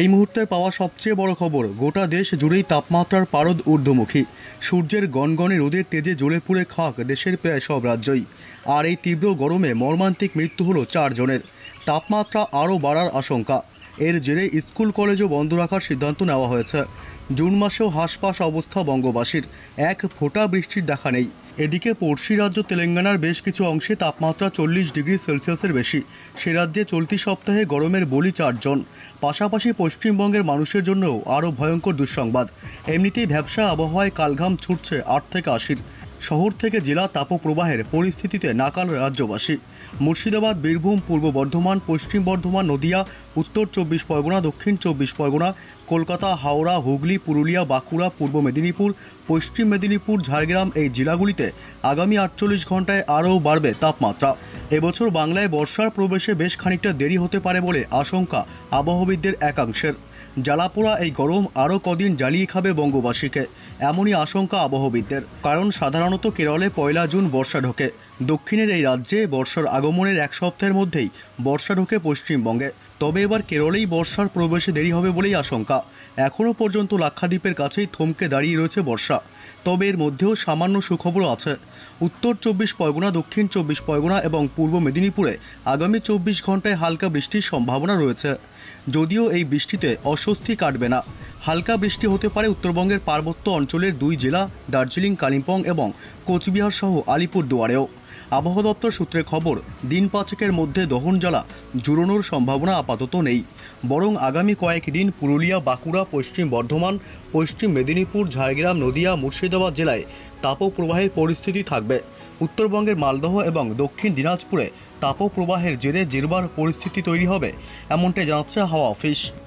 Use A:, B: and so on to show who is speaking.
A: এই মুহূর্তে পাওয়া সবচেয়ে বড় খবর গোটা দেশ জুড়েই তাপমাত্রার পারদ ঊর্ধ্বমুখী সূর্যের গনগনে রোদের তেজে জ্বলে পুড়ে খাক দেশের প্রায় সব রাজ্যই আর এই তীব্র গরমে মর্মান্তিক মৃত্যু হলো চারজনের তাপমাত্রা আরও বাড়ার আশঙ্কা এর জেরে স্কুল কলেজও বন্ধ রাখার সিদ্ধান্ত নেওয়া হয়েছে জুন মাসেও হাসপাস অবস্থা বঙ্গবাসীর এক ফোঁটা বৃষ্টির দেখা নেই এদিকে পড়শি রাজ্য তেলেঙ্গানার বেশ কিছু অংশে তাপমাত্রা চল্লিশ ডিগ্রি সেলসিয়াসের বেশি সে রাজ্যে চলতি সপ্তাহে গরমের বলি চারজন পাশাপাশি পশ্চিমবঙ্গের মানুষের জন্যও আরও ভয়ঙ্কর দুঃসংবাদ এমনিতেই ব্যবসা আবহাওয়ায় কালঘাম ছুটছে আট থেকে আশির শহর থেকে জেলা তাপপ্রবাহের পরিস্থিতিতে নাকাল রাজ্যবাসী মুর্শিদাবাদ বীরভূম পূর্ব বর্ধমান পশ্চিম বর্ধমান নদিয়া উত্তর চব্বিশ পরগনা দক্ষিণ চব্বিশ পরগনা কলকাতা হাওড়া হুগলি পুরুলিয়া বাঁকুড়া পূর্ব মেদিনীপুর পশ্চিম মেদিনীপুর ঝাড়গ্রাম এই জেলাগুলিতে পরিস্থিতিতে আগামী আটচল্লিশ ঘন্টায় আরও বাড়বে তাপমাত্রা এবছর বাংলায় বর্ষার প্রবেশে বেশ খানিকটা দেরি হতে পারে বলে আশঙ্কা আবহবিদদের একাংশের জ্বালাপোড়া এই গরম আরও কদিন জ্বালিয়ে খাবে বঙ্গবাসীকে এমনই আশঙ্কা আবহবিদদের কারণ সাধারণত কেরলে পয়লা জুন বর্ষা ঢোকে দক্ষিণের এই রাজ্যে বর্ষার আগমনের এক সপ্তাহের মধ্যেই বর্ষা ঢোকে পশ্চিমবঙ্গে তবে এবার কেরলেই বর্ষার প্রবেশে দেরি হবে বলেই আশঙ্কা এখনও পর্যন্ত লাক্ষাদ্বীপের কাছেই থমকে দাঁড়িয়ে রয়েছে বর্ষা তবে এর মধ্যেও সামান্য সুখবরও আছে উত্তর চব্বিশ পরগনা দক্ষিণ চব্বিশ পরগনা এবং পূর্ব মেদিনীপুরে আগামী চব্বিশ ঘন্টায় হালকা বৃষ্টির সম্ভাবনা রয়েছে যদিও এই বৃষ্টিতে অস্বস্তি কাটবে না হালকা বৃষ্টি হতে পারে উত্তরবঙ্গের পার্বত্য অঞ্চলের দুই জেলা দার্জিলিং কালিম্পং এবং কোচবিহার সহ আলিপুর দুয়ারেও আবহাওয়া দপ্তর সূত্রে খবর দিন পাঁচেকের মধ্যে দহন জ্বালা জুড়োনোর সম্ভাবনা আপাতত নেই বরং আগামী কয়েক দিন পুরুলিয়া বাঁকুড়া পশ্চিম বর্ধমান পশ্চিম মেদিনীপুর ঝাড়গ্রাম নদিয়া মুর্শিদাবাদ জেলায় তাপপ্রবাহের পরিস্থিতি থাকবে উত্তরবঙ্গের মালদহ এবং দক্ষিণ দিনাজপুরে তাপপ্রবাহের জেরে জেরবার পরিস্থিতি তৈরি হবে এমনটাই জানাচ্ছে হাওয়া অফিস